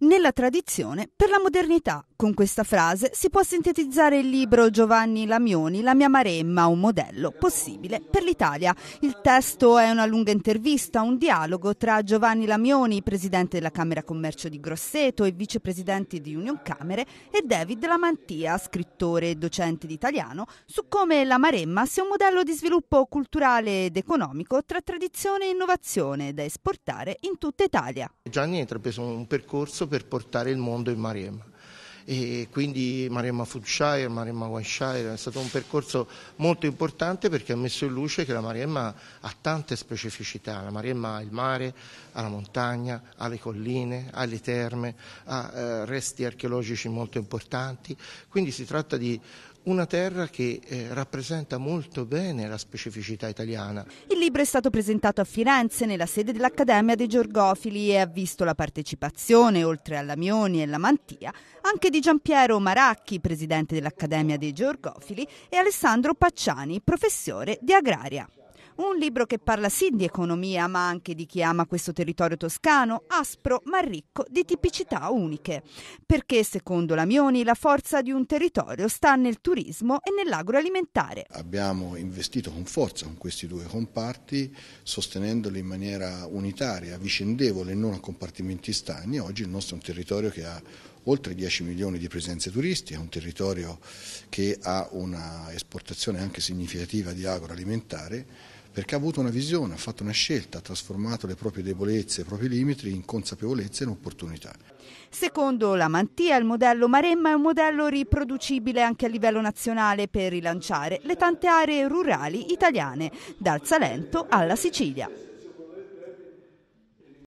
nella tradizione per la modernità. Con questa frase si può sintetizzare il libro Giovanni Lamioni, La mia maremma, un modello possibile per l'Italia. Il testo è una lunga intervista, un dialogo tra Giovanni Lamioni, presidente della Camera Commercio di Grosseto e vicepresidente di Union Camere, e David Lamantia, scrittore e docente di italiano, su come la maremma sia un modello di sviluppo culturale ed economico tra tradizione e innovazione da esportare in tutta Italia. Gianni ha intrapreso un percorso per portare il mondo in Maremma. E quindi Maremma Foodshire, Maremma Wineshire è stato un percorso molto importante perché ha messo in luce che la Maremma ha tante specificità, la Maremma ha il mare, ha la montagna, ha le colline, ha le terme, ha eh, resti archeologici molto importanti, quindi si tratta di una terra che eh, rappresenta molto bene la specificità italiana. Il libro è stato presentato a Firenze nella sede dell'Accademia dei Giorgofili e ha visto la partecipazione, oltre alla Mioni e alla Mantia, anche di Giampiero Maracchi, presidente dell'Accademia dei Giorgofili, e Alessandro Pacciani, professore di agraria. Un libro che parla sì di economia, ma anche di chi ama questo territorio toscano, aspro ma ricco di tipicità uniche. Perché, secondo Lamioni, la forza di un territorio sta nel turismo e nell'agroalimentare. Abbiamo investito con forza con questi due comparti, sostenendoli in maniera unitaria, vicendevole e non a compartimenti stagni. Oggi il nostro è un territorio che ha oltre 10 milioni di presenze turistiche, un territorio che ha una esportazione anche significativa di agroalimentare perché ha avuto una visione, ha fatto una scelta, ha trasformato le proprie debolezze, i propri limiti in consapevolezza e in opportunità. Secondo la Mantia il modello Maremma è un modello riproducibile anche a livello nazionale per rilanciare le tante aree rurali italiane, dal Salento alla Sicilia.